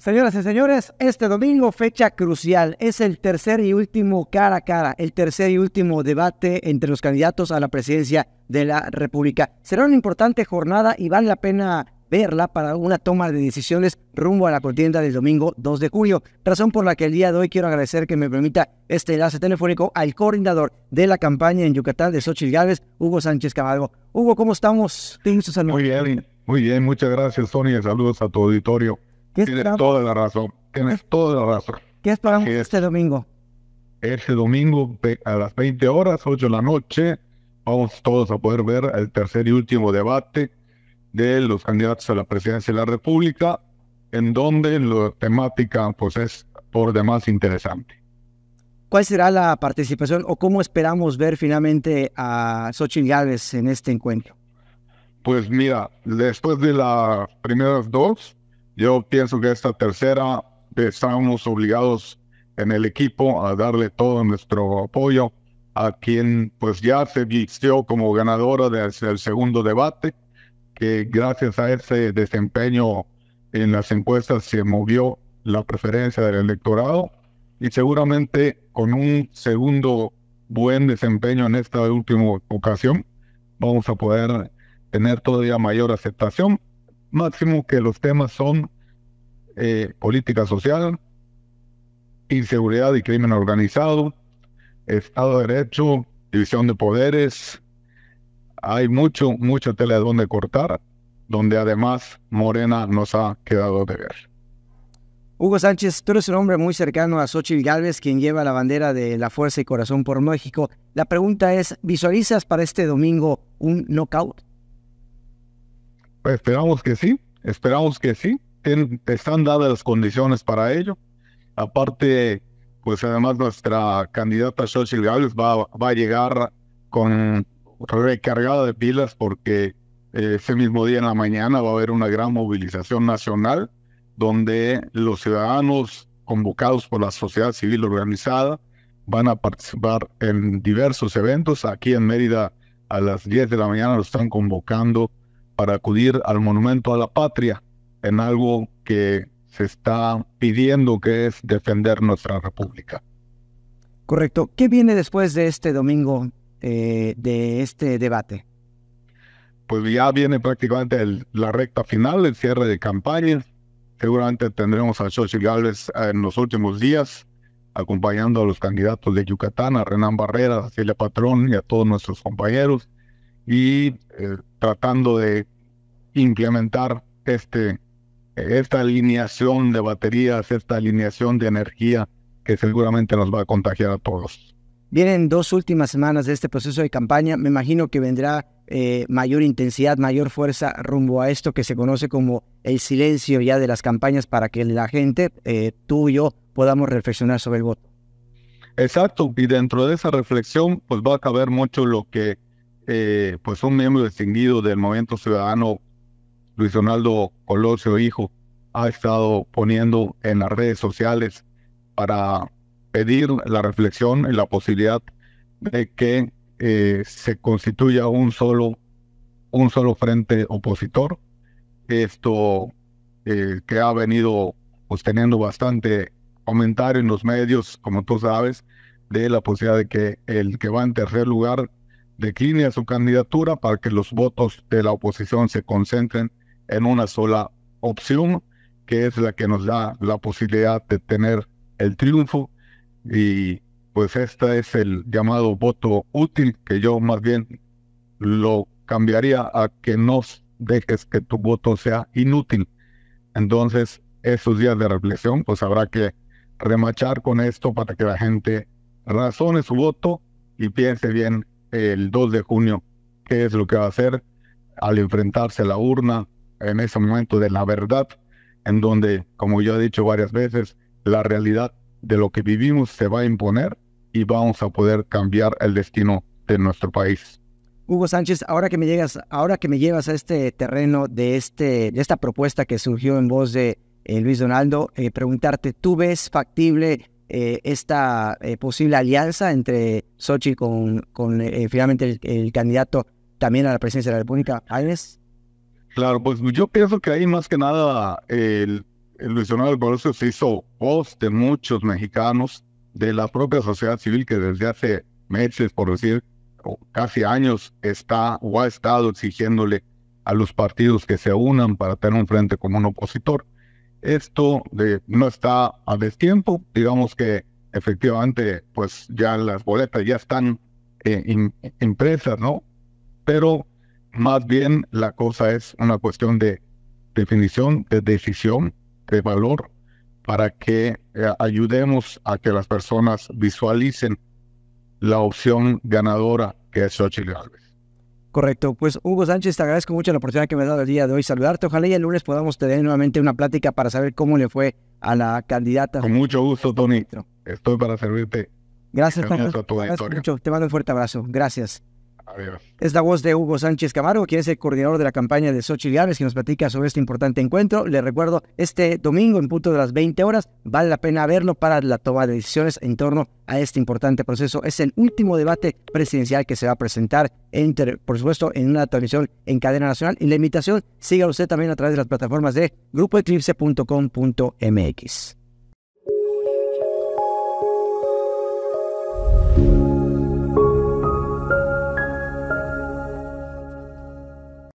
Señoras y señores, este domingo fecha crucial. Es el tercer y último cara a cara, el tercer y último debate entre los candidatos a la presidencia de la República. Será una importante jornada y vale la pena verla para una toma de decisiones rumbo a la contienda del domingo 2 de julio, razón por la que el día de hoy quiero agradecer que me permita este enlace telefónico al coordinador de la campaña en Yucatán de Xochitl Gálvez, Hugo Sánchez Camargo. Hugo, ¿cómo estamos? Muy bien, muy bien, muchas gracias, Sonia, saludos a tu auditorio. Tienes toda la razón. Tienes toda la razón. ¿Qué esperamos este domingo? Este domingo a las 20 horas, 8 de la noche, vamos todos a poder ver el tercer y último debate de los candidatos a la presidencia de la República, en donde la temática pues, es por demás interesante. ¿Cuál será la participación o cómo esperamos ver finalmente a Xochitl Gálvez en este encuentro? Pues mira, después de las primeras dos, yo pienso que esta tercera estamos obligados en el equipo a darle todo nuestro apoyo a quien pues ya se vistió como ganadora del segundo debate, que gracias a ese desempeño en las encuestas se movió la preferencia del electorado y seguramente con un segundo buen desempeño en esta última ocasión vamos a poder tener todavía mayor aceptación máximo que los temas son eh, política social, inseguridad y crimen organizado, Estado de Derecho, división de poderes. Hay mucho, mucho tela donde cortar, donde además Morena nos ha quedado de ver. Hugo Sánchez, tú eres un hombre muy cercano a Xochitl Galvez, quien lleva la bandera de la fuerza y corazón por México. La pregunta es, ¿visualizas para este domingo un knockout? Esperamos que sí, esperamos que sí. están dadas las condiciones para ello. Aparte, pues además nuestra candidata Xochitl Gales va, va a llegar con recargada de pilas porque eh, ese mismo día en la mañana va a haber una gran movilización nacional donde los ciudadanos convocados por la sociedad civil organizada van a participar en diversos eventos. Aquí en Mérida a las 10 de la mañana lo están convocando para acudir al Monumento a la Patria en algo que se está pidiendo que es defender nuestra República. Correcto. ¿Qué viene después de este domingo, eh, de este debate? Pues ya viene prácticamente la recta final, el cierre de campaña. Seguramente tendremos a Xochitl Gálvez eh, en los últimos días, acompañando a los candidatos de Yucatán, a Renan Barrera, a Celia Patrón y a todos nuestros compañeros y eh, tratando de implementar este, esta alineación de baterías, esta alineación de energía que seguramente nos va a contagiar a todos. Vienen dos últimas semanas de este proceso de campaña. Me imagino que vendrá eh, mayor intensidad, mayor fuerza rumbo a esto que se conoce como el silencio ya de las campañas para que la gente, eh, tú y yo, podamos reflexionar sobre el voto. Exacto, y dentro de esa reflexión, pues va a caber mucho lo que eh, pues un miembro distinguido del movimiento ciudadano, Luis Ronaldo Colosio Hijo, ha estado poniendo en las redes sociales para pedir la reflexión y la posibilidad de que eh, se constituya un solo, un solo frente opositor. Esto eh, que ha venido pues, teniendo bastante comentario en los medios, como tú sabes, de la posibilidad de que el que va en tercer lugar decline su candidatura para que los votos de la oposición se concentren en una sola opción, que es la que nos da la posibilidad de tener el triunfo. Y pues este es el llamado voto útil, que yo más bien lo cambiaría a que no dejes que tu voto sea inútil. Entonces, esos días de reflexión, pues habrá que remachar con esto para que la gente razone su voto y piense bien el 2 de junio qué es lo que va a hacer al enfrentarse a la urna en ese momento de la verdad, en donde, como yo he dicho varias veces, la realidad de lo que vivimos se va a imponer y vamos a poder cambiar el destino de nuestro país. Hugo Sánchez, ahora que me llegas, ahora que me llevas a este terreno de este, de esta propuesta que surgió en voz de eh, Luis Donaldo, eh, preguntarte, ¿tú ves factible eh, esta eh, posible alianza entre Sochi con, eh, finalmente el, candidato también a la presidencia de la República, Agnes? Claro, pues yo pienso que ahí más que nada el, el visionario se hizo voz de muchos mexicanos, de la propia sociedad civil que desde hace meses, por decir, o casi años, está o ha estado exigiéndole a los partidos que se unan para tener un frente un opositor esto de, no está a destiempo. Digamos que efectivamente, pues ya las boletas ya están eh, impresas, ¿no? Pero más bien la cosa es una cuestión de definición, de decisión, de valor, para que eh, ayudemos a que las personas visualicen la opción ganadora que es Xochitl Galvez. Correcto. Pues Hugo Sánchez, te agradezco mucho la oportunidad que me ha dado el día de hoy saludarte. Ojalá y el lunes podamos tener nuevamente una plática para saber cómo le fue a la candidata. Con mucho gusto, este Tony. Estoy para servirte. Gracias, Tony. Te mando un fuerte abrazo. Gracias. Es la voz de Hugo Sánchez Camargo, quien es el coordinador de la campaña de Xochitl Gávez, que nos platica sobre este importante encuentro. Le recuerdo, este domingo, en punto de las 20 horas, vale la pena verlo para la toma de decisiones en torno a este importante proceso. Es el último debate presidencial que se va a presentar, entre, por supuesto, en una televisión en cadena nacional. Y la invitación, sígalo usted también a través de las plataformas de grupoeclipse.com.mx.